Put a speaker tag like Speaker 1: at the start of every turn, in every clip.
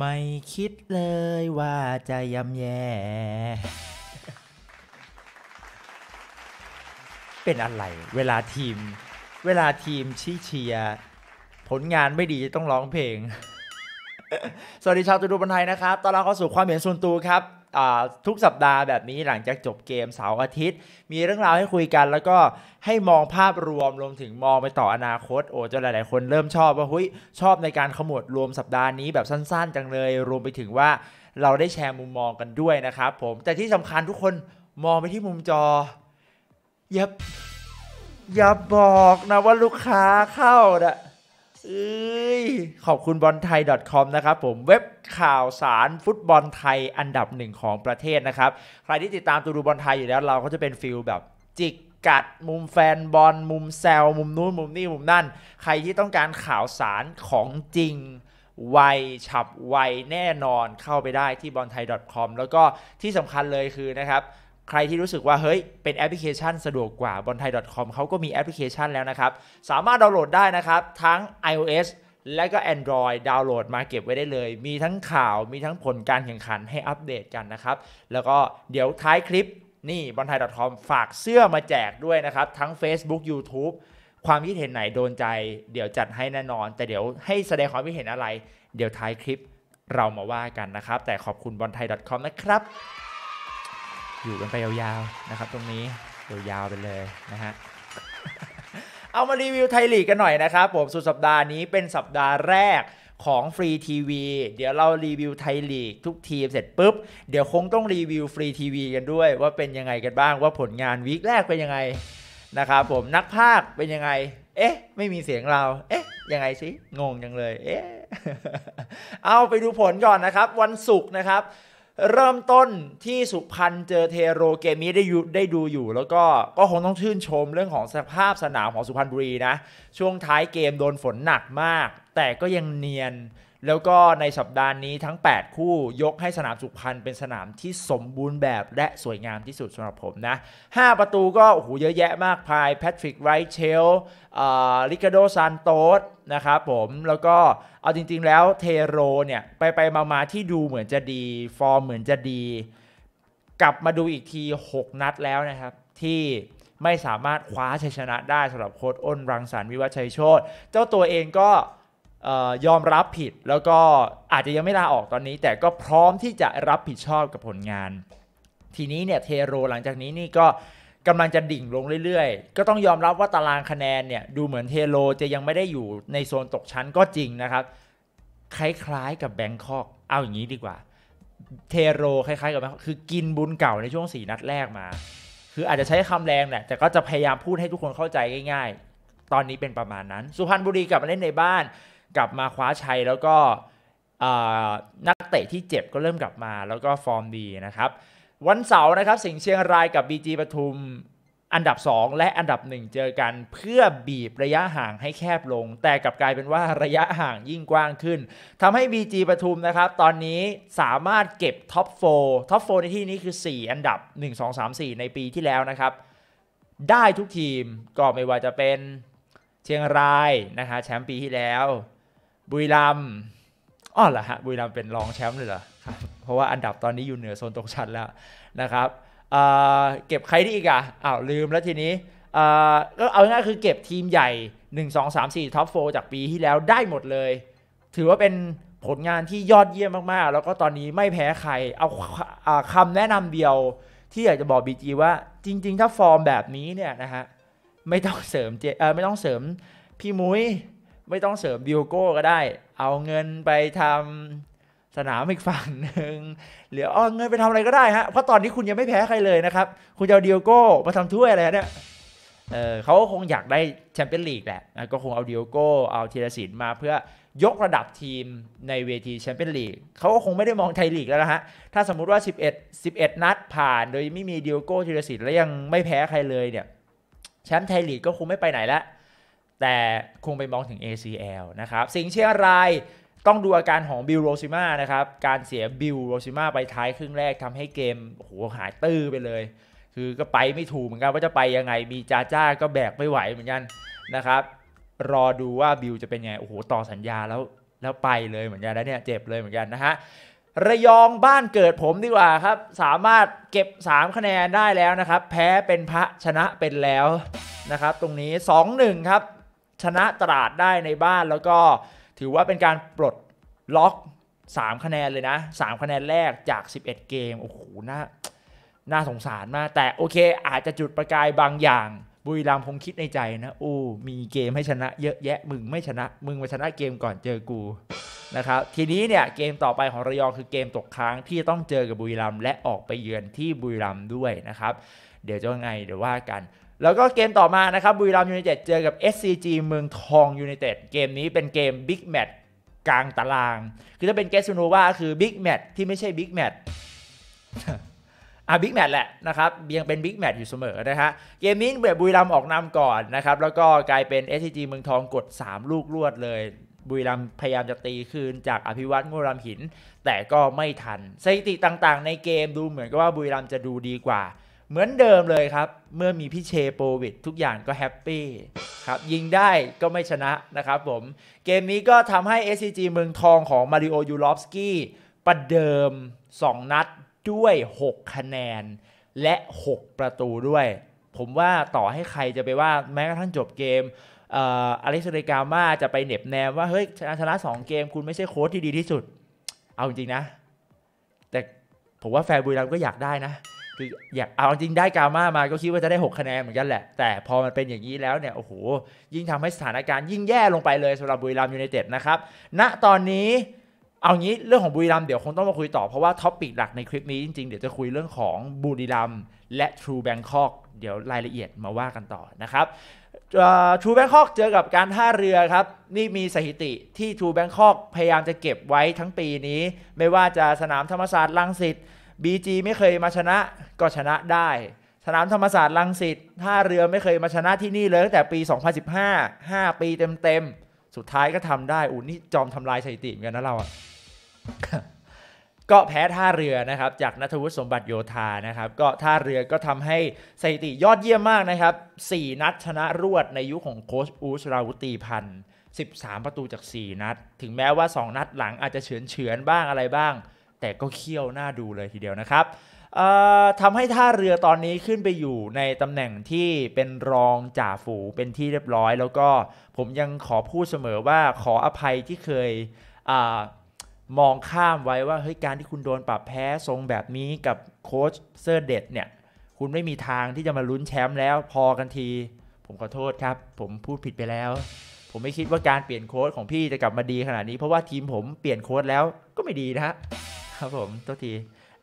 Speaker 1: ไม่คิดเลยว่าจะยำแย่ เป็นอะไร เวลาทีม เวลาทีมชี้เชียผลงานไม่ดีต้องร้องเพลง สวัสดีชาวตุดูบันไทยนะครับ ตอนเราเข้าสู่ความเห็นส่วนตัวครับทุกสัปดาห์แบบนี้หลังจากจบเกมเสาร์อาทิตย์ มีเรื่องราวให้คุยกัน แล้วก็ให้มองภาพรวมรวมถึงมองไปต่ออนาคต โอ้จนหลาย ๆ คนเริ่มชอบว่าหุ้ยชอบในการขมวดรวมสัปดาห์นี้แบบสั้นๆ จังเลย รวมไปถึงว่าเราได้แชร์มุมมองกันด้วยนะครับผม แต่ที่สำคัญทุกคนมองไปที่มุมจอยับอย่าบอกนะว่าลูกค้าเข้านะเอ้ยขอบคุณบอลไทย .com นะครับผม เว็บข่าวสารฟุตบอลไทยอันดับหนึ่งของประเทศนะครับ ใครที่ติดตามตูดูบอลไทยอยู่แล้ว เราก็จะเป็นฟิลแบบ จิกกัดมุมแฟนบอล มุมแซว มุมนู้น มุมนี่ มุมนั่น ใครที่ต้องการข่าวสารของจริง ไว ฉับไว แน่นอน เข้าไปได้ที่บอลไทย .com แล้วก็ที่สำคัญเลยคือนะครับใครที่รู้สึกว่าเฮ้ยเป็นแอปพลิเคชันสะดวกกว่าบอลไทย .com เขาก็มีแอปพลิเคชันแล้วนะครับ สามารถดาวน์โหลดได้นะครับทั้ง iOS และก็ Android ดาวน์โหลดมาเก็บไว้ได้เลย มีทั้งข่าวมีทั้งผลการแข่งขันให้อัปเดตกันนะครับ แล้วก็เดี๋ยวท้ายคลิปนี่บอลไทย .com ฝากเสื้อมาแจกด้วยนะครับ ทั้ง Facebook YouTube ความคิดเห็นไหนโดนใจ เดี๋ยวจัดให้แน่นอน แต่เดี๋ยวให้แสดงความคิดเห็นอะไร เดี๋ยวท้ายคลิปเรามาว่ากันนะครับแต่ขอบคุณบอลไทย .com นะครับอยู่กันไปยาวๆนะครับตรงนี้ยาวๆไปเลยนะฮะ เอามารีวิวไทยลีกกันหน่อยนะครับผมสุดสัปดาห์นี้เป็นสัปดาห์แรกของฟรีทีวีเดี๋ยวเรารีวิวไทยลีกทุกทีมเสร็จปุ๊บเดี๋ยวคงต้องรีวิวฟรีทีวีกันด้วย ว่าเป็นยังไงกันบ้างว่าผลงานวีคแรกเป็นยังไงนะครับผมนักภาคเป็นยังไงเอ๊ะไม่มีเสียงเราเอ๊ะ ยังไงสิงงจังเลยเอ๊ะเอาไปดูผลก่อนนะครับ วันศุกร์นะครับเริ่มต้นที่สุพรรณเจอเทโรเกมีได้ยูได้ดูอยู่แล้วก็ ก็คงต้องชื่นชมเรื่องของสภาพสนามของสุพรรณบุรีนะ ช่วงท้ายเกมโดนฝนหนักมาก แต่ก็ยังเนียนแล้วก็ในสัปดาห์นี้ทั้ง 8 คู่ยกให้สนามสุพรรณเป็นสนามที่สมบูรณ์แบบและสวยงามที่สุดสำหรับผมนะ5ประตูก็โอ้โหเยอะแยะมากพายแพทริกไรเชลลิกาโดซานโตสนะครับผมแล้วก็เอาจริงๆแล้ว เทโรเนี่ยไปไปมาๆ ที่ดูเหมือนจะดีฟอร์มเหมือนจะดี กลับมาดูอีกที 6 นัดแล้วนะครับ ที่ไม่สามารถคว้าชัยชนะได้สำหรับโค้ดอ้นรังสรรวิวัชชัยโชตเจ้าตัวเองก็ยอมรับผิดแล้วก็อาจจะยังไม่ลาออกตอนนี้ แต่ก็พร้อมที่จะรับผิดชอบกับผลงานทีนี้เนี่ยเทโรหลังจากนี้นี่ก็กำลังจะดิ่งลงเรื่อยๆก็ต้องยอมรับว่าตารางคะแนนเนี่ยดูเหมือนเทโรจะยังไม่ได้อยู่ในโซนตกชั้นก็จริงนะครับคล้ายๆกับแบงคอกเอาอย่างนี้ดีกว่าเทโรคล้ายๆกับแบงคอกคือกินบุญเก่าในช่วง4นัดแรกมา คืออาจจะใช้คำแรงแหละแต่ก็จะพยายามพูดให้ทุกคนเข้าใจง่าย ๆ ตอนนี้เป็นประมาณนั้น สุพรรณบุรีกลับมาเล่นในบ้านกลับมาคว้าชัยแล้วก็นักเตะที่เจ็บก็เริ่มกลับมา แล้วก็ฟอร์มดีนะครับ วันเสาร์นะครับสิงห์เชียงรายกับ BG ปทุมอันดับ 2 และอันดับ 1 เจอกันเพื่อบีบระยะห่างให้แคบลง แต่กลับกลายเป็นว่าระยะห่างยิ่งกว้างขึ้นทำให้ BG ปทุมนะครับ ตอนนี้สามารถเก็บท็อป4ท็อป4ในที่นี้คือ 4 อันดับ 1 2 3 4 ในปีที่แล้วนะครับ ได้ทุกทีมก็ไม่ว่าจะเป็นเชียงรายนะคะแชมป์ปีที่แล้วบุรีรัมอ๋อเหรอฮะบุรีรัมเป็นรองแชมป์เลยเหรอเพราะว่าอันดับตอนนี้อยู่เหนือโซนตกชั้นแล้วนะครับเก็บใครที่อีกอ่ะอ้าวลืมแล้วทีนี้ก็เอาง่ายคือเก็บทีมใหญ่ 1 2 3 4ท็อปโฟจากปีที่แล้วได้หมดเลย ถือว่าเป็นผลงานที่ยอดเยี่ยมมากๆ แล้วก็ตอนนี้ไม่แพ้ใคร เอาคำแนะนำเดียวที่อยากจะบอกบีจีว่าจริงๆ ถ้าฟอร์มแบบนี้เนี่ยนะฮะไม่ต้องเสริมเจไม่ต้องเสริมพี่มุ้ยไม่ต้องเสริมดิโอโก้ก็ได้ เอาเงินไปทำสนามอีกฝั่งหนึ่งหรือเอาเงินไปทำอะไรก็ได้ฮะ เพราะตอนนี้คุณยังไม่แพ้ใครเลยนะครับ คุณจะเอาดิโอโก้มาทำถ้วยอะไรเนี่ย เออเขาคงอยากได้แชมเปี้ยนลีกแหละ ก็คงเอาดิโอโก้เอาเทรสินมาเพื่อยกระดับทีมในเวทีแชมเปี้ยนลีกเขาก็คงไม่ได้มองไทยลีกแล้วนะฮะ ถ้าสมมุติว่า 11 11 นัดผ่านโดยไม่มีดิโอโก้ธีรศิลป์และยังไม่แพ้ใครเลยเนี่ย แชมป์ไทยลีกก็คงไม่ไปไหนแล้วแต่คงไปมองถึง ACL นะครับสิ่งเชียงรายต้องดูอาการของบิลโรซิมานะครับ การเสียบิลโรซิมาไปท้ายครึ่งแรกทำให้เกมโหหายตื้อไปเลย คือก็ไปไม่ถูกเหมือนกันว่าจะไปยังไงมีจาจ้าก็แบกไม่ไหวเหมือนกันนะครับ รอดูว่าบิลจะเป็นยังไงโอ้โหต่อสัญญาแล้วแล้วไปเลยเหมือนกันแล้วเนี่ยเจ็บเลยเหมือนกันนะฮะระยองบ้านเกิดผมดีกว่าครับ สามารถเก็บ 3 คะแนนได้แล้วนะครับ แพ้เป็นพระชนะเป็นแล้วนะครับ ตรงนี้ 2-1 ครับชนะตราดได้ในบ้านแล้วก็ถือว่าเป็นการปลดล็อก 3 คะแนนเลยนะ 3 คะแนนแรกจาก 11 เกมโอ้โหน่าน่าสงสารมาก แต่โอเคอาจจะจุดประกายบางอย่างบุรีรัมย์คงคิดในใจนะโอ้มีเกมให้ชนะเยอะแยะมึงไม่ชนะ มึงมาชนะเกมก่อนเจอกูนะครับทีนี้เนี่ยเกมต่อไปของระยอง คือเกมตกค้างที่ต้องเจอกับบุรีรัมย์และออกไปเยือนที่บุรีรัมย์ด้วยนะครับ เดี๋ยวจะยังไงเดี๋ยวว่ากันแล้วก็เกมต่อมานะครับบุรีรัมยูไนเต็ดเจอกับ SCG เมืองทองยูไนเต็ดเกมนี้เป็นเกมบิ๊กแมตช์กลางตาราง คือถ้าเป็นเกสโนวาคือบิ๊กแมตช์ที่ไม่ใช่บิ๊กแมตช์อ่ะบิ๊กแมตช์แหละนะครับยังเป็นบิ๊กแมตช์อยู่เสมอนะฮะเกมนี้เบียบุรีรัมออกนำก่อนนะครับแล้วก็กลายเป็น SCG เมืองทองกด3ลูกรวดเลย บุรีรัมพยายามจะตีคืนจากอภิวัตงูรัมหิน แต่ก็ไม่ทันสถิติต่าง ๆ ในเกมดูเหมือนกับว่าบุรีรัมจะดูดีกว่าเหมือนเดิมเลยครับ เมื่อมีพี่เชโปวิดทุกอย่างก็แฮปปี้ครับยิงได้ก็ไม่ชนะนะครับผม เกมนี้ก็ทำให้ SCG เมืองทองของมาริโอ ยูรอฟสกี้ ประเดิม 2 นัดด้วย 6 คะแนน และ 6 ประตูด้วย ผมว่าต่อให้ใครจะไปว่าแม้กระทั่งจบเกมออลิสเรกามาจะไปเหน็บแนมว่าเฮ้ยชนะชนะสองเกมคุณไม่ใช่โค้ชที่ดีที่สุดเอาจริงนะ แต่ผมว่าแฟนบุรีรัมก็อยากได้นะคืออยากเอาจริงได้กาม่ามาก็คิดว่าจะได้ 6คะแนนเหมือนกันแหละ แต่พอมันเป็นอย่างนี้แล้วเนี่ยโอ้โหยิ่งทำให้สถานการณ์ยิ่งแย่ลงไปเลยสำหรับบุรีรัมยูไนเต็ดนะครับณตอนนี้เอางี้เรื่องของบุรีรัมเดี๋ยวคงต้องมาคุยต่อเพราะว่าท็อปิกหลักในคลิปนี้จริงๆเดี๋ยวจะคุยเรื่องของบุรีรัมและทรูแบงคอกเดี๋ยวรายละเอียดมาว่ากันต่อนะครับทรูแบงคอกเจอกับการท่าเรือครับนี่มีสถิติที่ทรูแบงคอกพยายามจะเก็บไว้ทั้งปีนี้ ไม่ว่าจะสนามธรรมศาสตร์ลังสิตบีจีไม่เคยมาชนะก็ชนะได้ สนามธรรมศาสตร์ลังสิตท่าเรือไม่เคยมาชนะที่นี่เลยตั้งแต่ปี 2015 5 ปีเต็มๆ สุดท้ายก็ทำได้อูนี่จอมทำลายสถิติเหมือนกันนะเราอะก็แพ้ท่าเรือนะครับจากนัทวุฒิสมบัติโยธานะครับ ก็ท่าเรือก็ทำให้สถิติยอดเยี่ยมมากนะครับ 4 นัดชนะรวดในยุคขของโค้ชอูชราวุตีพันธ์13 ประตูจาก 4 นัด ถึงแม้ว่า 2 นัดหลังอาจจะเฉือนเฉือนบ้างอะไรบ้างแต่ก็เคี่ยวหน้าดูเลยทีเดียวนะครับทำให้ท่าเรือตอนนี้ขึ้นไปอยู่ในตำแหน่งที่เป็นรองจ่าฝูงเป็นที่เรียบร้อย แล้วก็ผมยังขอพูดเสมอว่าขออภัยที่เคยอมองข้ามไว้ว่าเฮ้ยการที่คุณโดนปรับแพ้ทรงแบบนี้กับโค้ชเซอร์เดดเนี่ย คุณไม่มีทางที่จะมาลุ้นแชมป์แล้วพอกันที ผมขอโทษครับ ผมพูดผิดไปแล้ว ผมไม่คิดว่าการเปลี่ยนโค้ชของพี่จะกลับมาดีขนาดนี้ เพราะว่าทีมผมเปลี่ยนโค้ชแล้วก็ไม่ดีนะฮะครับผม ตัวที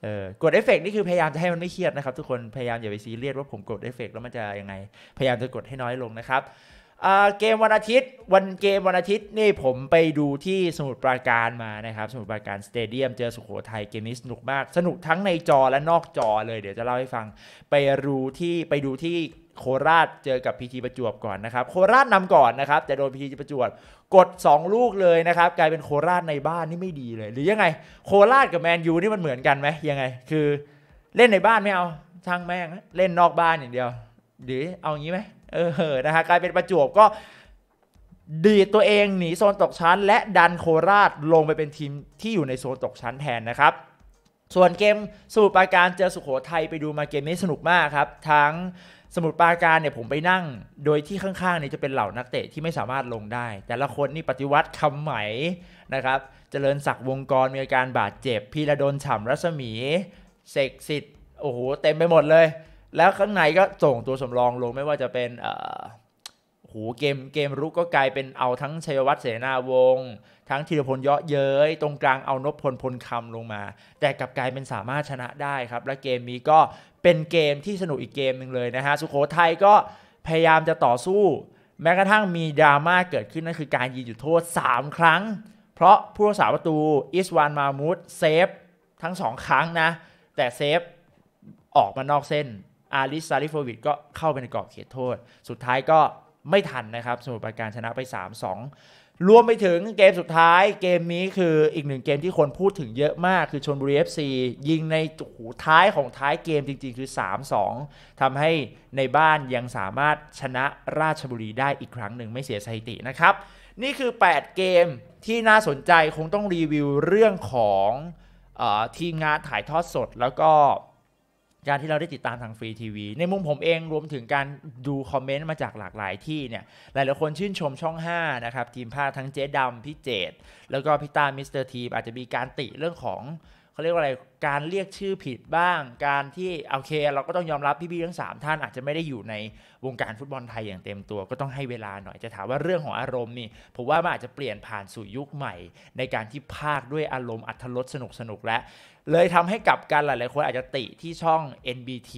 Speaker 1: เออกดเอฟเฟกนี่คือพยายามจะให้มันไม่เครียดนะครับทุกคน พยายามอย่าไปซีเรียสว่าผมกดเอฟเฟกแล้วมันจะยังไง พยายามจะกดให้น้อยลงนะครับ เกมวันอาทิตย์ วันเกมวันอาทิตย์นี่ผมไปดูที่สมุทรปราการมานะครับ สมุทรปราการสเตเดียมเจอสุโขทัยเกมนี้สนุกมาก สนุกทั้งในจอและนอกจอเลย เดี๋ยวจะเล่าให้ฟัง ไปดูที่ไปดูที่โคราชเจอกับพีทีประจวบก่อนนะครับ โคราชนำก่อนนะครับ แต่โดนพีทีประจวบ กด 2 ลูกเลยนะครับ กลายเป็นโคราชในบ้านนี่ไม่ดีเลย หรือยังไง โคราชกับแมนยูนี่มันเหมือนกันไหมยังไง คือเล่นในบ้านไม่เอาช่างแม่งเล่นนอกบ้านอย่างเดียวหรือเอางี้ไหมเออนะฮะกลายเป็นประจวบก็ ดีตัวเองหนีโซนตกชั้น และดันโคราชลงไปเป็นทีมที่อยู่ในโซนตกชั้นแทนนะครับ ส่วนเกมสูตรปราการเจอสุโขทัยไปดูมาเกมนี้สนุกมากครับ ทั้งสมุดปาการเนี่ยผมไปนั่ง โดยที่ข้างๆเนี่ยจะเป็นเหล่านักเตะที่ไม่สามารถลงได้ แต่ละคนนี่ปฏิวัติคำไหมนะครับจเจริญศักดิ์วงกร มีอาการบาดเจ็บ พีระดนฉ่ำรัศมี เสกสิทธิ์โอ้โหเต็มไปหมดเลย แล้วข้างในก็ส่งตัวสำรองลงไม่ว่าจะเป็นโอ้โหเกมเกมรุกก็กลายเป็นเอาทั้งชัยวัฒน์เสนาวงทั้งธีรพลเยาะเย้ยตรงกลางเอานพพลพลคำลงมาแต่กลับกลายเป็นสามารถชนะได้ครับ และเกมนี้ก็เป็นเกมที่สนุกอีกเกมหนึ่งเลยนะฮะ สุโขทัยก็พยายามจะต่อสู้ แม้กระทั่งมีดราม่าเกิดขึ้น นั่นคือการยิงจุดโทษ 3 ครั้ง เพราะผู้รักษาประตูอิสวานมามูดเซฟทั้ง 2 ครั้งนะ แต่เซฟออกมานอกเส้น อาริสซาริโฟวิดก็เข้าไปในกรอบเขตโทษ สุดท้ายก็ไม่ทันนะครับสมุทรปราการชนะไป 3 2รวมไปถึงเกมสุดท้ายเกมนี้คืออีกหนึ่งเกมที่คนพูดถึงเยอะมากคือชนบุรี FC ยิงในหูท้ายของท้ายเกมจริงๆ คือ 3-2 ทำให้ในบ้านยังสามารถชนะราชบุรีได้อีกครั้งหนึ่งไม่เสียสถิตินะครับ นี่คือ 8 เกมที่น่าสนใจคงต้องรีวิวเรื่องของอทีมงานถ่ายทอดสดแล้วก็การที่เราได้ติดตามทางฟรีทีวี ในมุมผมเองรวมถึงการดูคอมเมนต์มาจากหลากหลายที่เนี่ยหลายหลายคนชื่นชมช่อง5นะครับทีมภาคทั้งเจ๊ดำพี่เจดแล้วก็พี่ตามิสเตอร์ทีมอาจจะมีการติเรื่องของเาเรียกว่าอะไร การเรียกชื่อผิดบ้าง การที่โอเคเราก็ต้องยอมรับพี่ๆทั้ง 3 ท่านอาจจะไม่ได้อยู่ในวงการฟุตบอลไทยอย่างเต็มตัวก็ต้องให้เวลาหน่อยจะถามว่าเรื่องของอารมณ์นี่ ผมว่ามันอาจจะเปลี่ยนผ่านสู่ยุคใหม่ ในการที่ภาคด้วยอารมณ์อัธรสสนุกสนุกและ เลยทำให้กับการหลายๆคนอาจจะติที่ช่อง NBT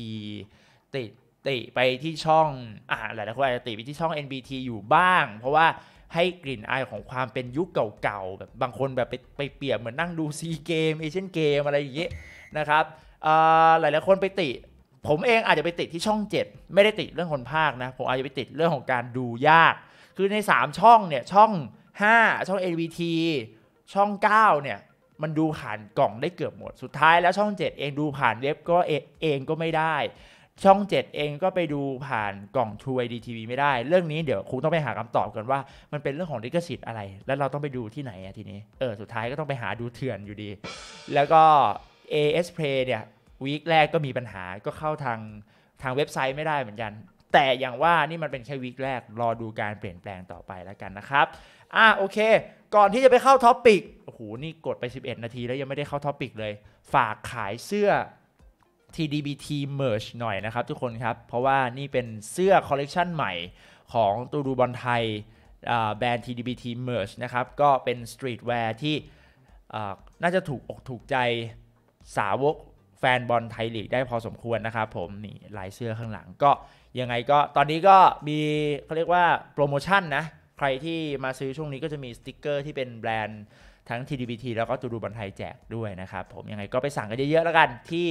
Speaker 1: ติติไปที่ช่องอ่าหลายๆคนอาจจะติไปที่ช่อง NBT อยู่บ้าง เพราะว่าให้กลิ่นอายของความเป็นยุคเก่าๆแบบบางคนแบบไปไปเปรียบเหมือนนั่งดูซีเกมเอเชียนเกมอะไรอย่างเงี้ยนะครับหลายหลายคนไปติ ผมเองอาจจะไปติดที่ช่อง 7 ไม่ได้ติดเรื่องคนภาคนะผมอาจจะไปติดเรื่องของการดูยากคือใน 3 ช่องเนี่ยช่อง 5 ช่อง NVT ช่อง9เนี่ยมันดูผ่านกล่องได้เกือบหมดสุดท้ายแล้วช่อง 7 เองดูผ่านเว็บก็เองก็ไม่ได้ช่อง 7 เองก็ไปดูผ่านกล่อง True h d TV ไม่ได้ เรื่องนี้เดี๋ยวคงต้องไปหาคำตอบกันว่า มันเป็นเรื่องของลิขสิทธิ์อะไร แล้วเราต้องไปดูที่ไหนอะทีนี้เออสุดท้ายก็ต้องไปหาดูเถื่อนอยู่ดี แล้วก็ AS Play เนี่ยวีคแรกก็มีปัญหาก็เข้าทางทางเว็บไซต์ไม่ได้เหมือนกัน แต่อย่างว่านี่มันเป็นแค่วีคแรกรอดูการเปลี่ยนแปลงต่อไปแล้วกันนะครับอ่ะโอเค ก่อนที่จะไปเข้าท็อปปิกโอ้โหนี่กดไป 11 นาทีแล้วยังไม่ได้เข้าท็อปปิกเลย ฝากขายเสื้อ TDBT Merge หน่อยนะครับ ทุกคนครับ เพราะว่านี่เป็นเสื้อคอลเลกชันใหม่ของตูดูบอลไทยแบรนด์ TDBT Merge นะครับ ก็เป็นสตรีทแวร์ที่น่าจะถูกอกถูกใจสาวกแฟนบอลไทยลีกได้พอสมควรนะครับผมนี่ลายเสื้อข้างหลังก็ยังไงก็ ตอนนี้ก็มีเขาเรียกว่าโปรโมชั่นนะ ใครที่มาซื้อช่วงนี้ก็จะมีสติกเกอร์ที่เป็นแบรนด์ทั้ง TDBT แล้วก็ตูดูบอลไทยแจกด้วยนะครับผมยังไงก็ไปสั่งกันเยอะๆแล้วกันที่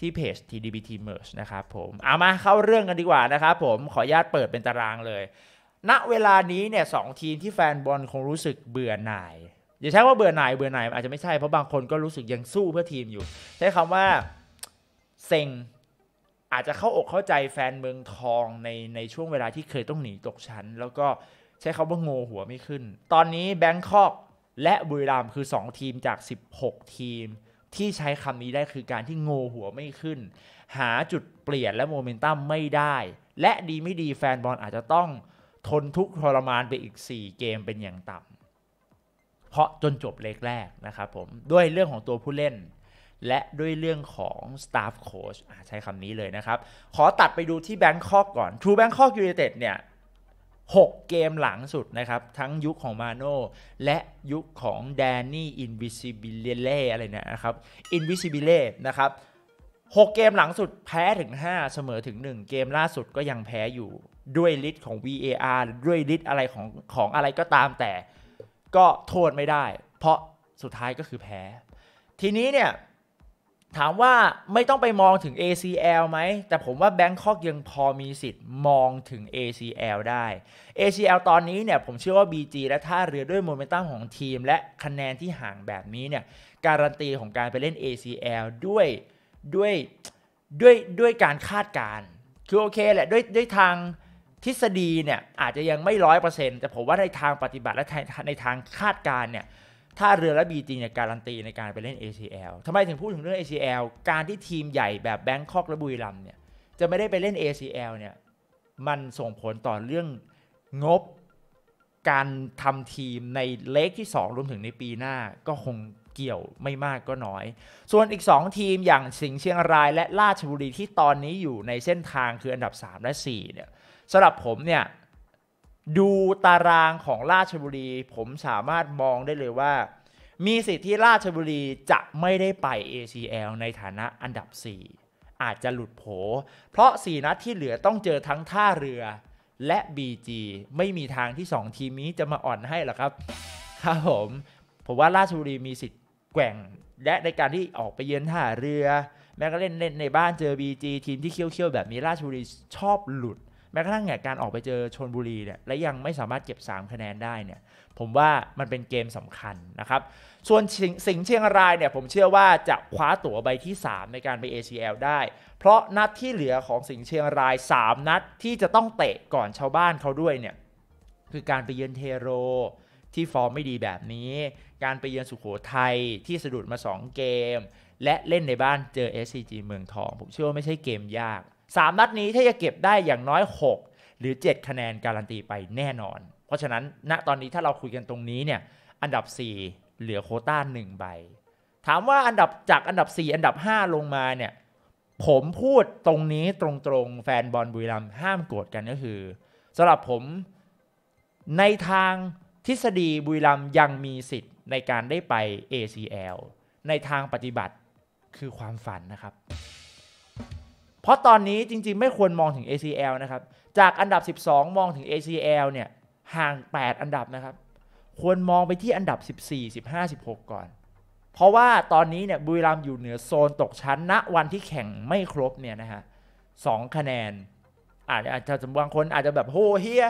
Speaker 1: ที่เพจ TDBT Merge นะครับผม เอามาเข้าเรื่องกันดีกว่านะครับผม ขออนุญาตเปิดเป็นตารางเลย ณ เวลานี้เนี่ยสองทีมที่แฟนบอลคงรู้สึกเบื่อหน่าย อย่าใช้ว่าเบื่อหน่าย เบื่อหน่าย อาจจะไม่ใช่ เพราะบางคนก็รู้สึกยังสู้เพื่อทีมอยู่ ใช้คำว่า เซ็ง อาจจะเข้าอกเข้าใจแฟนเมืองทอง ในในช่วงเวลาที่เคยต้องหนีตกชั้น แล้วก็ใช้คาว่าโง่หัวไม่ขึ้น ตอนนี้แบงคอกและบุรีรัมย์คือ 2 ทีมจาก 16 ทีมที่ใช้คำนี้ได้คือการที่โง่หัวไม่ขึ้น หาจุดเปลี่ยนและโมเมนตัมไม่ได้ และดีไม่ดีแฟนบอลอาจจะต้องทนทุกทรมานไปอีก 4 เกมเป็นอย่างต่ำเพราะจนจบเลกแรกนะครับผม ด้วยเรื่องของตัวผู้เล่น และด้วยเรื่องของ Staff Coach ใช้คำนี้เลยนะครับ ขอตัดไปดูที่แบงคอกก่อน True Bangkok United เนี่ย6เกมหลังสุดนะครับ ทั้งยุคของมาโน่และยุคของแดนนี่อินวิซิบิเลเล่อะไรเนี่ยนะครับอินวิซิบิเล่นะครับ6 เกมหลังสุดแพ้ถึง 5 เสมอถึง 1 เกมล่าสุดก็ยังแพ้อยู่ด้วยฤทธิ์ของ VAR ด้วยฤทธิ์อะไรของของอะไรก็ตามแต่ก็โทษไม่ได้ เพราะสุดท้ายก็คือแพ้ ทีนี้เนี่ยถามว่าไม่ต้องไปมองถึง ACL ไหมแต่ผมว่าแบงคอกยังพอมีสิทธิ์มองถึง ACL ได้ ACL ตอนนี้เนี่ยผมเชื่อว่า BG และท่าเรือด้วยโมเมนตัมของทีม และคะแนนที่ห่างแบบนี้เนี่ยการันตีของการไปเล่น ACL ด้วยด้วยด้วยด้วยการคาดการคือโอเคแหละด้วยด้วยทางทฤษฎีเนี่ยอาจจะยังไม่ร้อยเปอร์เซ็นต์แต่ผมว่าในทางปฏิบัติ และในทางคาดการเนี่ยท่าเรือและบีจีเนี่ยการันตีในการไปเล่น ACL ทำไมถึงพูดถึงเรื่อง ACL การที่ทีมใหญ่แบบแบงคอกและบุรีรัมเนี่ยจะไม่ได้ไปเล่น ACL เนี่ยมันส่งผลต่อเรื่องงบการทำทีมในเลกที่ 2รวมถึงในปีหน้า ก็คงเกี่ยวไม่มากก็น้อย ส่วนอีก 2 ทีมอย่างสิงห์เชียงรายและราชบุรีที่ตอนนี้อยู่ในเส้นทางคืออันดับ 3 และ4เนี่ยสำหรับผมเนี่ยดูตารางของราชบุรีผมสามารถมองได้เลยว่า มีสิทธิ์ที่ราชบุรีจะไม่ได้ไป ACL ในฐานะอันดับ 4 อาจจะหลุดโผเพราะ 4 นัดที่เหลือต้องเจอทั้งท่าเรือ และ BG ไม่มีทางที่ 2 ทีมนี้จะมาอ่อนให้หรอกครับครับผมผมว่าราชบุรีมีสิทธิ์แกว่ง และในการที่ออกไปเยือนท่าเรือ แม้ก็เล่นในบ้านเจอ BG ทีมที่เคี้ยววแบบนี้ราชบุรีชอบหลุดแม้กระทั่งเนี่ยการออกไปเจอชนบุรีเนี่ยและยังไม่สามารถเก็บ 3 คะแนนได้เนี่ยผมว่ามันเป็นเกมสำคัญนะครับส่วนสิงห์เชียงรายเนี่ยผมเชื่อว่าจะคว้าตั๋วใบที่ 3 ในการไป ACL ได้ เพราะนัดที่เหลือของสิงห์เชียงราย 3 นัดที่จะต้องเตะก่อนชาวบ้านเขาด้วยเนี่ยคือการไปเยือนเทโร ที่ฟอร์มไม่ดีแบบนี้ การไปเยือนสุโขทัยที่สะดุดมา2เกมและเล่นในบ้านเจอ SCG เมืองทองผมเชื่อว่าไม่ใช่เกมยาก3นัดนี้ถ้าจะเก็บได้อย่างน้อย 6 หรือ 7 คะแนนการันตีไปแน่นอน เพราะฉะนั้นณตอนนี้ถ้าเราคุยกันตรงนี้เนี่ยอันดับ 4 เหลือโคต้า1ใบ ถามว่าอันดับจากอันดับ 4 อันดับ 5 ลงมาเนี่ยผมพูดตรงนี้ตรงๆ แฟนบอลบุรีรัมย์ห้ามโกรธกันก็คือสำหรับผมในทางทฤษฎีบุรีรัมย์ยังมีสิทธิ์ในการได้ไป ACL ในทางปฏิบัติคือความฝันนะครับเพราะตอนนี้จริงๆไม่ควรมองถึง ACL นะครับจากอันดับ 12 มองถึง ACL เนี่ยห่าง 8 อันดับนะครับ ควรมองไปที่อันดับ 14 15 16 ก่อน เพราะว่าตอนนี้เนี่ยบุรีรัมย์อยู่เหนือโซนตกชั้นณนะวันที่แข่งไม่ครบเนี่ยนะฮะสองคะแนนอาจจะจำะบางคนอาจจะแบบโหเฮีย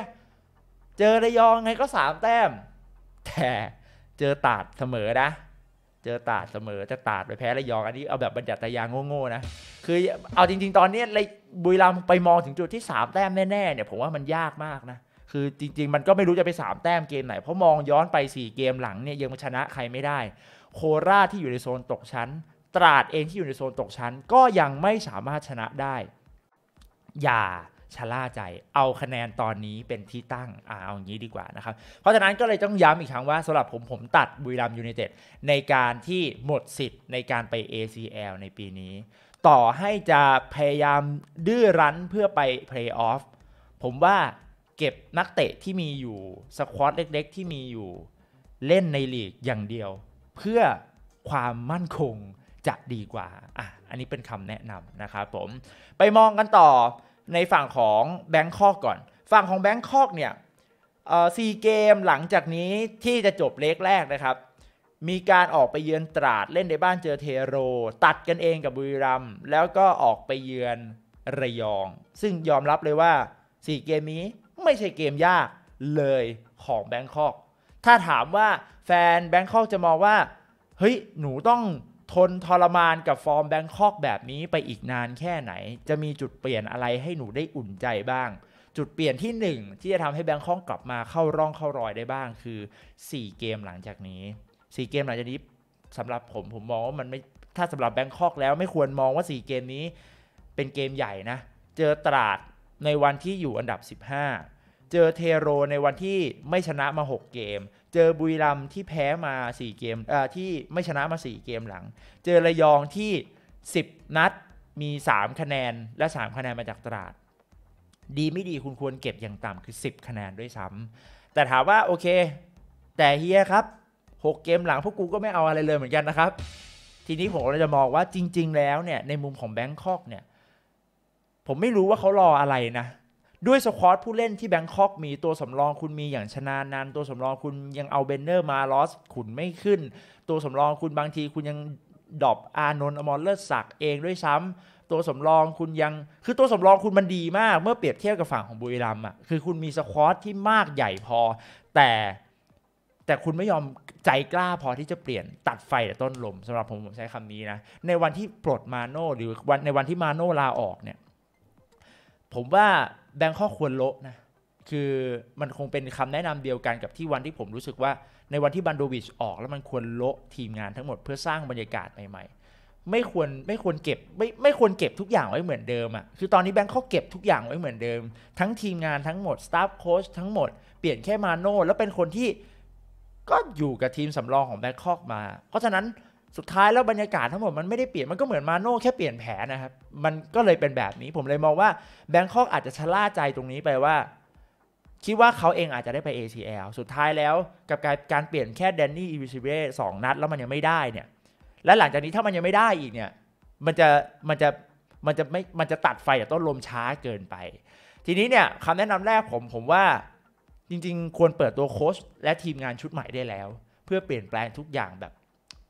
Speaker 1: เจอระยองไงก็สามแต้ม แต่เจอตาดเสมอนะเจอตาดเสมอจะตาดไปแพ้ระยองอันนี้เอาแบบบรรจัตยางโง่ๆนะคือเอาจริง ๆ ตอนนี้เลยบุรีรัมไปมองถึงจุดที่ 3แต้มแน่ๆเนี่ยผมว่ามันยากมากนะ คือจริง ๆ มันก็ไม่รู้จะไป3แต้มเกมไหนเพราะมองย้อนไป 4 เกมหลังเนี่ยยังชนะใครไม่ได้ โคราชที่อยู่ในโซนตกชั้น ตราดเองที่อยู่ในโซนตกชั้นก็ยังไม่สามารถชนะได้ อย่าชะล่าใจ เอาคะแนนตอนนี้เป็นที่ตั้งอ่าเอาอย่างนี้ดีกว่านะครับ เพราะฉะนั้นก็เลยต้องย้ำอีกครั้งว่าสำหรับผม ผมตัดบุรีรัมยูไนเต็ดในการที่หมดสิทธิ์ ในการไป ACL ในปีนี้ ต่อให้จะพยายามดื้อรั้นเพื่อไปเพลย์ออฟผมว่าเก็บนักเตะที่มีอยู่สควอตเล็กๆ ที่มีอยู่เล่นในลีกอย่างเดียว เพื่อความมั่นคงจะดีกว่า อ่ะ อันนี้เป็นคำแนะนำนะครับผมไปมองกันต่อในฝั่งของแบงคอกก่อน ฝั่งของแบงคอกเนี่ยซีเกมหลังจากนี้ที่จะจบเลกแรกนะครับ มีการออกไปเยือนตราดเล่นในบ้านเจอเทโร ตัดกันเองกับบุรีรัม แล้วก็ออกไปเยือนระยอง ซึ่งยอมรับเลยว่า 4 เกมนี้ไม่ใช่เกมยากเลยของแบงคอก ถ้าถามว่าแฟนแบงคอกจะมองว่า เฮ้ยหนูต้องทนทรมานกับฟอร์มแบงคอกแบบนี้ไปอีกนานแค่ไหน จะมีจุดเปลี่ยนอะไรให้หนูได้อุ่นใจบ้าง จุดเปลี่ยนที่ 1 ที่จะทำให้แบงคอกกลับมาเข้าร่องเข้ารอยได้บ้าง คือ 4 เกมหลังจากนี้ 4 เกมหลังจากนี้สำหรับผมผมมองว่ามันไม่ถ้าสำหรับแบงคอกแล้วไม่ควรมองว่า4เกมนี้เป็นเกมใหญ่นะ เจอตราดในวันที่อยู่อันดับ 15เจอเทโรในวันที่ไม่ชนะมา 6 เกม เจอบุรีรัมที่แพ้มา 4 เกมที่ไม่ชนะมา4เกมหลัง เจอระยองที่ 10 นัดมี 3 คะแนนและ 3 คะแนนมาจากตราด ดีไม่ดีคุณควรเก็บอย่างต่ำคือ 10 คะแนนด้วยซ้ำแต่ถามว่า โอเค แต่เฮียครับ 6 เกมหลังพวกกูก็ไม่เอาอะไรเลยเหมือนกันนะครับ ทีนี้ผมเราจะมองว่าจริง ๆ แล้วเนี่ยในมุมของแบงคอกเนี่ยผมไม่รู้ว่าเขารออะไรนะด้วยสควอตผู้เล่นที่แบงคอก มีตัวสำรองคุณมีอย่างชนานานตัวสำรองคุณยังเอาเบนเนอร์มาลอสขุนไม่ขึ้น ตัวสำรองคุณบางที คุณยังดอบอานนท์อมรเลิศศักดิ์เองด้วยซ้ำตัวสำรองคุณยังคือตัวสำรองคุณมันดีมากเมื่อเปรียบเทียบกับฝั่งของบุรีรัมย์อ่ะคือคุณมีสควอตที่มากใหญ่พอ แต่แต่คุณไม่ยอมใจกล้าพอที่จะเปลี่ยนตัดไฟแต่ต้นลม สำหรับผมผมใช้คำนี้นะ ในวันที่ปลดมาโน่หรือวันในวันที่มาโน่ลาออกเนี่ย ผมว่าแบงคอกควรโละนะคือมันคงเป็นคำแนะนำเดียวกันกับที่วันที่ผมรู้สึกว่าในวันที่บันโดวิชออกแล้วมันควรโละทีมงานทั้งหมดเพื่อสร้างบรรยากาศใหม่ๆไม่ควรไม่ควรเก็บไม่ไม่ควรเก็บทุกอย่างไว้เหมือนเดิมอะ่ะคือตอนนี้แบงค์เขาเก็บทุกอย่างไว้เหมือนเดิมทั้งทีมงานทั้งหมดสตาฟโค้ชทั้งหมดเปลี่ยนแค่มาโน่แล้วเป็นคนที่ก็อยู่กับทีมสำรองของแบงคอกมา เพราะฉะนั้นสุดท้ายแล้วบรรยากาศทั้งหมดมันไม่ได้เปลี่ยน มันก็เหมือนมาโน่แค่เปลี่ยนแผนนะครับ มันก็เลยเป็นแบบนี้ผมเลยมองว่าแบงคอกอาจจะชะล่าใจตรงนี้ไปว่า คิดว่าเขาเองอาจจะได้ไป ACL สุดท้ายแล้วกับการการเปลี่ยนแค่แดนนี่อีวิชิเบสองนัดแล้วมันยังไม่ได้เนี่ยและหลังจากนี้ถ้ามันยังไม่ได้อีกเนี่ยมันจะมันจะมันจะไม่มันจะตัดไฟต้นลมช้าเกินไป ทีนี้เนี่ยคำแนะนำแรกผมผมว่าจริงๆ ควรเปิดตัวโค้ชและทีมงานชุดใหม่ได้แล้ว เพื่อเปลี่ยนแปลงทุกอย่างแบบ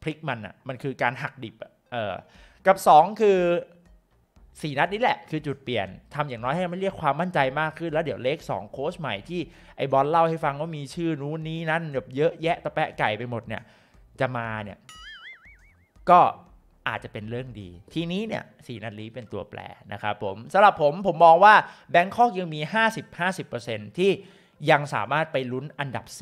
Speaker 1: พลิกมันอะ่ะ มันคือการหักดิบอะ่ะเออกับ 2 คือสี่นัดนี้แหละคือจุดเปลี่ยน ทำอย่างน้อยให้มันเรียกความมั่นใจมากขึ้น แล้วเดี๋ยวเลขสองโค้ชใหม่ที่ไอบอลเล่าให้ฟังว่ามีชื่อนู้นนี้นั้นแบบเยอะแยะตะแปะไก่ไปหมดเนี่ยจะมาเนี่ยก็อาจจะเป็นเรื่องดี ทีนี้เนี่ยสี่นัดลีเป็นตัวแปรนะครับผมสำหรับผม ผมมองว่าแบงคอกยังมี50-50%ที่ยังสามารถไปลุ้นอันดับ4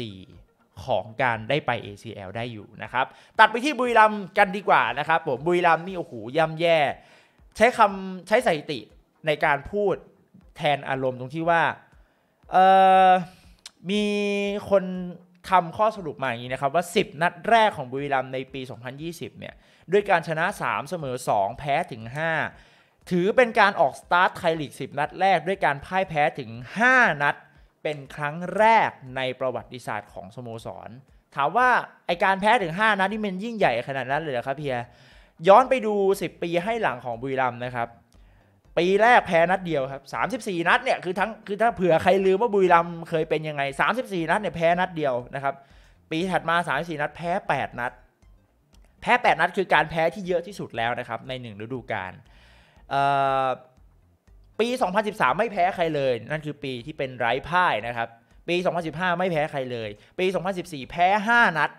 Speaker 1: ของการได้ไป ACL ได้อยู่นะครับ ตัดไปที่บุรีรัมกันดีกว่านะครับผมบุรีรัมนี่โอ้โหย่ำแย่ ใช้คำใช้สถิติในการพูดแทนอารมณ์ตรงที่ว่ามีคนทำข้อสรุปมาอย่างนี้นะครับ ว่า 10 นัดแรกของบุรีรัมในปี 2020 เนี่ย ด้วยการชนะ 3 เสมอ2 แพ้ถึง 5 ถือเป็นการออกสตาร์ทไทยลีก 10 นัดแรกด้วยการพ่ายแพ้ถึง 5 นัดเป็นครั้งแรกในประวัติศาสตร์ของสโมสร ถามว่าไอการแพ้ถึง 5 นัดนี่มันยิ่งใหญ่ขนาดนั้นเลยเหรอครับเพีย ย้อนไปดู 10 ปีให้หลังของบุรีรัมย์นะครับ ปีแรกแพ้นัดเดียวครับ34 นัดเนี่ยคือทั้งคือถ้าเผื่อใครลืมว่าบุรีรัมย์เคยเป็นยังไง34นัดเนี่ยแพ้นัดเดียวนะครับ ปีถัดมา34นัดแพ้ 8 นัด แพ้ 8 นัด คือการแพ้ที่เยอะที่สุดแล้วนะครับใน 1 ฤดูกาลปี 2013 ไม่แพ้ใครเลย นั่นคือปีที่เป็นไร้พ่ายนะครับ ปี 2015ไม่แพ้ใครเลย ปี 2014 แพ้ 5 นัด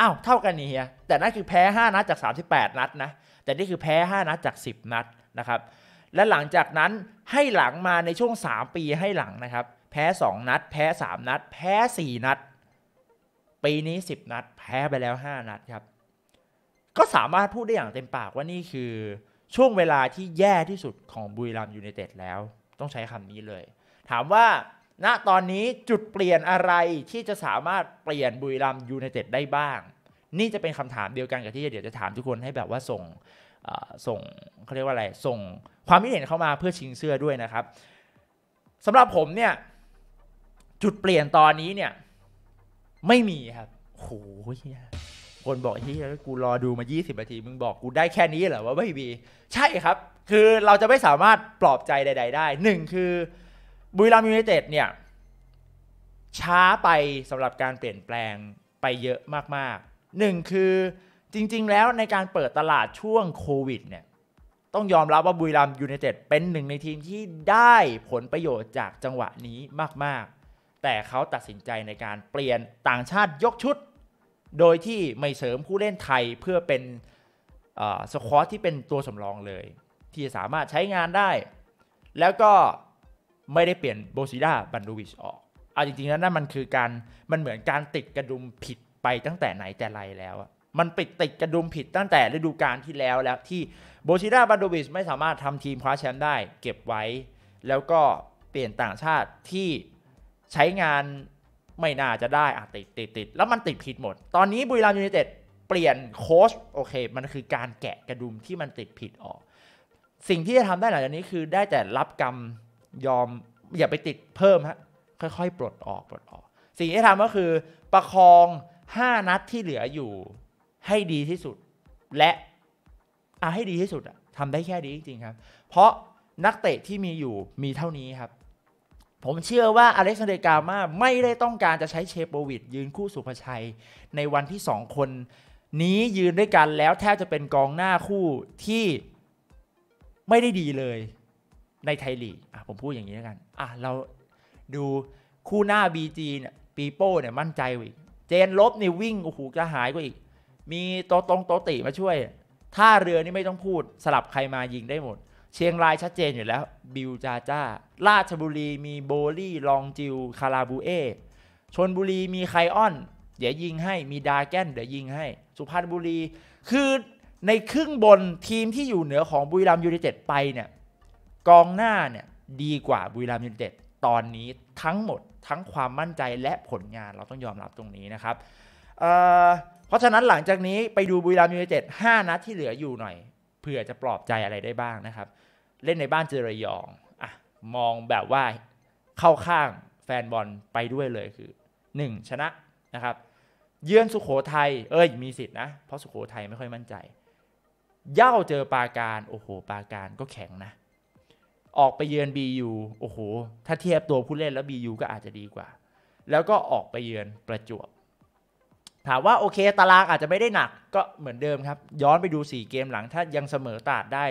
Speaker 1: อ้าว เท่ากันนี่เฮียแต่นั่นคือแพ้5นัดจาก 38นัดนะ แต่นี่คือแพ้ 5 นัดจาก 10 นัดนะครับ และหลังจากนั้น ให้หลังมาในช่วง3ปีให้หลังนะครับ แพ้ 2 นัด แพ้ 3 นัด แพ้ 4 นัด ปีนี้ 10 นัด แพ้ไปแล้ว 5 นัดครับ ก็สามารถพูดได้อย่างเต็มปากว่านี่คือช่วงเวลาที่แย่ที่สุดของบุรีรัมยูไนเต็ดแล้ว ต้องใช้คำนี้เลย ถามว่าณตอนนี้จุดเปลี่ยนอะไรที่จะสามารถเปลี่ยนบุรีรัมยูไนเต็ดได้บ้าง นี่จะเป็นคำถามเดียวกันกับที่เดี๋ยวจะถามทุกคนให้แบบว่าส่งส่งเขาเรียกว่าอะไรส่งความคิดเห็นเข้ามาเพื่อชิงเสื้อด้วยนะครับสำหรับผมเนี่ย จุดเปลี่ยนตอนนี้เนี่ยไม่มีครับโอ้ยคนบอกเฮ้ยกูรอดูมา 20 นาที มึงบอกกูได้แค่นี้เหรอ ว่าไม่มี ใช่ครับคือเราจะไม่สามารถปลอบใจใด ๆ ได้หนึ่งคือบุรีรัมย์ยูไนเต็ดเนี่ย ช้าไปสำหรับการเปลี่ยนแปลงไปเยอะมากๆหนึ่งคือจริงๆแล้วในการเปิดตลาดช่วงโควิดเนี่ย ต้องยอมรับว่าบุรีรัมย์ยูไนเต็ดเป็นหนึ่งในทีมที่ได้ผลประโยชน์จากจังหวะนี้มากๆ แต่เขาตัดสินใจในการเปลี่ยนต่างชาติยกชุดโดยที่ไม่เสริมผู้เล่นไทยเพื่อเป็นสควอตที่เป็นตัวสำรองเลย ที่สามารถใช้งานได้แล้วก็ไม่ได้เปลี่ยนโบซิด้าบันดูวิชออกเอาจริงๆแล้วนั่นมันคือการมันเหมือนการติดกระดุมผิดไปตั้งแต่ไหนแต่ไรแล้วมันปิดติดกระดุมผิดตั้งแต่ฤดูกาลที่แล้วแล้วที่โบชิดาบันโดวิชไม่สามารถทำทีมคว้าแชมป์ได้เก็บไว้ แล้วก็เปลี่ยนต่างชาติที่ใช้งานไม่น่าจะได้อ่ะติดติดติดแล้วมันติดผิดหมด ตอนนี้บุรีรัมยูไนเต็ดเปลี่ยนโค้ชโอเค มันคือการแกะกระดุมที่มันติดผิดออก สิ่งที่จะทำได้หลังจากนี้คือ ได้แต่รับกรรมยอมอย่าไปติดเพิ่มฮะค่อยๆ ปลดออกปลดออก สิ่งที่ทำก็คือประคอง 5 นัดที่เหลืออยู่ให้ดีที่สุด และอาให้ดีที่สุดอะทำได้แค่ดีจริงๆครับ เพราะนัก เตะที่มีอยู่มีเท่านี้ครับผมเชื่อว่าอเล็กซานเดรกามาไม่ได้ต้องการจะใช้เชโปวิดยืนคู่สุภชัยในวันที่ 2 คน นี้ยืนด้วยกันแล้วแทบจะเป็นกองหน้าคู่ที่ไม่ได้ดีเลยในไทยลีกอ่ะผมพูดอย่างนี้แล้วกันอ่ะเราดูคู่หน้า BG เนี่ยปีโป้เนี่ยมั่นใจอีกเจนลบนี่วิ่งโอ้โหจะหายกว่าอีก มีโตตรงโตติมาช่วย ถ้าเรือนี่ไม่ต้องพูดสลับใครมายิงได้หมดเชียงรายชัดเจนอยู่แล้ว บิวจาจ้าราชบุรี มีโบลี่ลองจิวคาราบูเอชนบุรีมีไคออน เดี๋ยวยิงให้มีดาแกนเดี๋ยวยิงให้ สุพรรณบุรี คือในครึ่งบนทีมที่อยู่เหนือของบุรีรัมยูไนเต็ดไปเนี่ยกองหน้าเนี่ยดีกว่าบุรีรัมยูไนเต็ดตอนนี้ทั้งหมดทั้งความมั่นใจและผลงานเราต้องยอมรับตรงนี้นะครับเเพราะฉะนั้นหลังจากนี้ไปดูบุรีรัมยูไนเต็ด5นัดที่เหลืออยู่หน่อยเผื่อจะปลอบใจอะไรได้บ้างนะครับเล่นในบ้านเจอระยองอ่ะมองแบบว่าเข้าข้างแฟนบอลไปด้วยเลยคือ 1 ชนะนะครับ เยือนสุขโขทยัย เอ้ยมีสิทธินะ เพราะสุขโขทัยไม่ค่อยมั่นใจเย่าเจอปาการโอ้โหปาการก็แข็งนะ ออกไปเยือนยูโอ้โห ถ้าเทียบตัวผู้เล่นแล้วยูก็อาจจะดีกว่า แล้วก็ออกไปเยือนประจวบ ถามว่าโอเคตารางอาจจะไม่ได้หนักก็เหมือนเดิมครับ ย้อนไปดู 4 เกมหลังถ้ายังเสมอตาดได้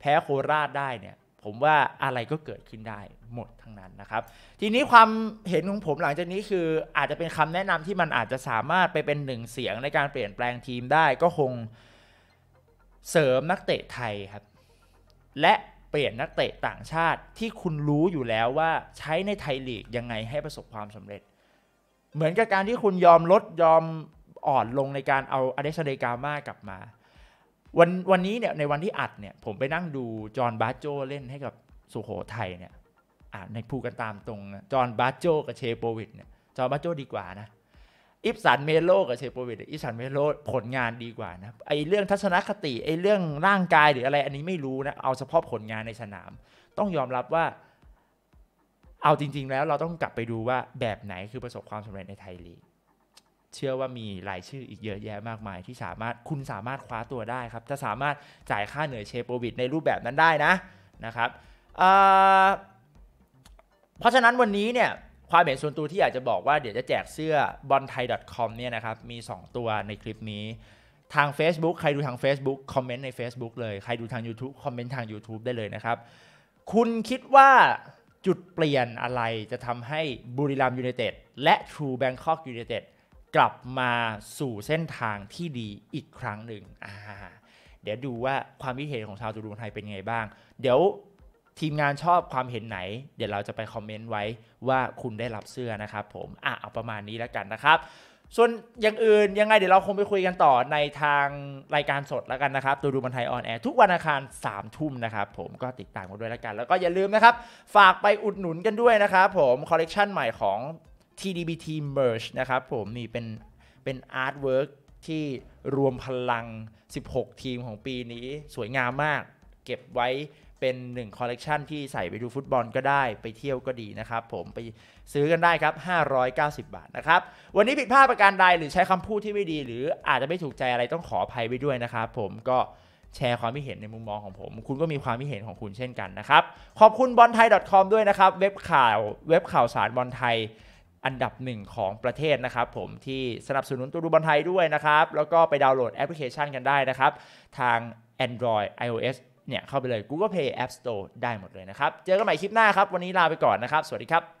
Speaker 1: แพ้โคราชได้เนี่ยผมว่าอะไรก็เกิดขึ้นได้หมดทั้งนั้นนะครับ ทีนี้ความเห็นของผมหลังจากนี้คืออาจจะเป็นคำแนะนำที่มันอาจจะสามารถไปเป็นหนึ่งเสียงในการเปลี่ยนแปลงทีมได้ก็คงเสริมนักเตะไทยครับและเปลี่ยนนักเตะต่างชาติที่คุณรู้อยู่แล้วว่าใช้ในไทยลีกยังไงให้ประสบความสำเร็จ เหมือนกับการที่คุณยอมลดยอมอ่อนลงในการเอาอเดชเดกาม่ากลับมาวันวันนี้เนี่ยในวันที่อัดเนี่ยผมไปนั่งดูจอห์นบาโจเล่นให้กับสุโขทัยเนี่ยอ่าในพูกันตามตรงนะจอห์นบาโจกับเชโปวิดเนี่ยจอห์นบาโจดีกว่านะอิปสันเมโลกับเชโปวิดอิปสันเมโลผลงานดีกว่านะไอเรื่องทัศนคติไอเรื่องร่างกายหรืออะไรอันนี้ไม่รู้นะเอาเฉพาะผลงานในสนาม ต้องยอมรับว่าเอาจริงๆแล้วเราต้องกลับไปดูว่าแบบไหนคือประสบความสำเร็จในไทยลีกเชื่อว่ามีรายชื่ออีกเยอะแยะมากมายที่สามารถคุณสามารถคว้าตัวได้ครับจะสามารถจ่ายค่าเหนื่อยเชฟโบวิดในรูปแบบนั้นได้นะนะครับเพราะฉะนั้นวันนี้เนี่ย ความเห็นส่วนตัวที่อยากจะบอกว่าเดี๋ยวจะแจกเสื้อบอลไทย .com เนี่ยนะครับ มี 2 ตัวในคลิปนี้ ทาง Facebook ใครดูทาง Facebook คอมเมนต์ใน Facebook เลยใครดูทาง YouTube คอมเมนต์ทาง YouTube ได้เลยนะครับคุณคิดว่าจุดเปลี่ยนอะไรจะทำให้บุรีรัมยูไนเต็ดและ True Bangkok United กลับมาสู่เส้นทางที่ดีอีกครั้งหนึ่งอ่าเดี๋ยวดูว่าความคิดเห็นของชาวตุรกีไทยเป็นไงบ้าง เดี๋ยวทีมงานชอบความเห็นไหน เดี๋ยวเราจะไปคอมเมนต์ไว้ว่าคุณได้รับเสื้อนะครับผม อ่ะเอาประมาณนี้แล้วกันนะครับ ส่วนอย่างอื่นยังไงเดี๋ยวเราคงไปคุยกันต่อในทางรายการสดแล้วกันนะครับตัวดูบันไทยออนแอร์ทุกวันอังคาร3ามทุ่มนะครับผม ก็ติดตามกันด้วยแล้วกัน แล้วก็อย่าลืมนะครับฝากไปอุดหนุนกันด้วยนะครับผม คอลเลกชันใหม่ของ TDBT Merge นะครับผมนี่เป็นเป็นอาร์ตเวิร์กที่รวมพลัง 16 ทีมของปีนี้สวยงามมาก เก็บไว้เป็นหนึ่งคอลเลกชันที่ใส่ไปดูฟุตบอลก็ได้ไปเที่ยวก็ดีนะครับ ผมไปซื้อกันได้ครับ590 บาทนะครับ วันนี้ผิดพลาดประการใด หรือใช้คำพูดที่ไม่ดี หรืออาจจะไม่ถูกใจอะไรต้องขออภัยไว้ด้วยนะครับ ผมก็แชร์ความคิดเห็นในมุมมองของผม คุณก็มีความคิดเห็นของคุณเช่นกันนะครับขอบคุณบอลไทย .com ด้วยนะครับเว็บข่าวเว็บข่าวสารบอลไทยอันดับหนึ่งของประเทศนะครับ ผมที่สนับสนุนตัวดูบอลไทยด้วยนะครับ แล้วก็ไปดาวน์โหลดแอปพลิเคชันกันได้นะครับ ทาง Android iOS เนี่ยเข้าไปเลย Google Play App Store ได้หมดเลยนะครับ เจอกันใหม่คลิปหน้าครับ วันนี้ลาไปก่อนนะครับ สวัสดีครับ